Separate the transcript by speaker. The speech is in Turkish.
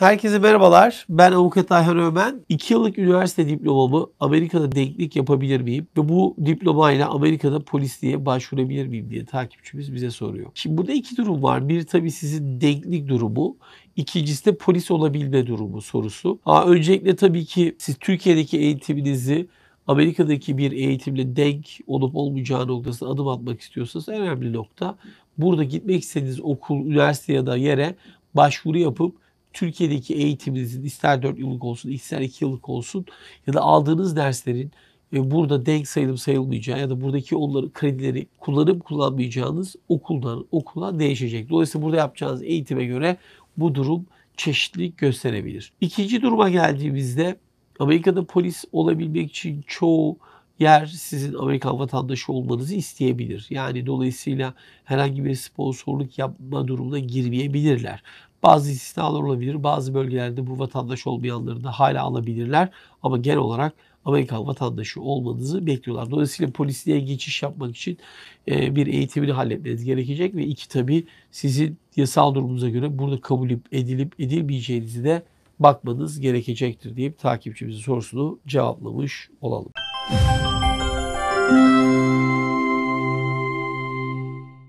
Speaker 1: Herkese merhabalar. Ben Avukat Ayhan Ömen. 2 yıllık üniversite diplomamı Amerika'da denklik yapabilir miyim? Ve bu diplomayla Amerika'da polisliğe başvurabilir miyim diye takipçimiz bize soruyor. Şimdi burada iki durum var. Bir tabii sizin denklik durumu. İkincisi de polis olabilme durumu sorusu. Aa, öncelikle tabii ki siz Türkiye'deki eğitiminizi Amerika'daki bir eğitimle denk olup olmayacağı noktasına adım atmak istiyorsanız en önemli nokta burada gitmek istediğiniz okul, üniversite ya da yere başvuru yapıp Türkiye'deki eğitiminizin ister 4 yıllık olsun, ister 2 yıllık olsun ya da aldığınız derslerin e, burada denk sayılıp sayılmayacağı ya da buradaki onları kredileri kullanıp kullanmayacağınız okuldan okula değişecek. Dolayısıyla burada yapacağınız eğitime göre bu durum çeşitlilik gösterebilir. İkinci duruma geldiğimizde Amerika'da polis olabilmek için çoğu yer sizin Amerikan vatandaşı olmanızı isteyebilir. Yani dolayısıyla herhangi bir sponsorluk yapma durumuna girmeyebilirler. Bazı istisnalar olabilir. Bazı bölgelerde bu vatandaş olmayanları da hala alabilirler. Ama genel olarak Amerikan vatandaşı olmanızı bekliyorlar. Dolayısıyla polisliğe geçiş yapmak için e, bir eğitimini halletmeniz gerekecek ve iki tabi sizin yasal durumunuza göre burada kabul edilip edilmeyeceğinizi de bakmanız gerekecektir deyip takipçimizin sorusunu cevaplamış olalım. Müzik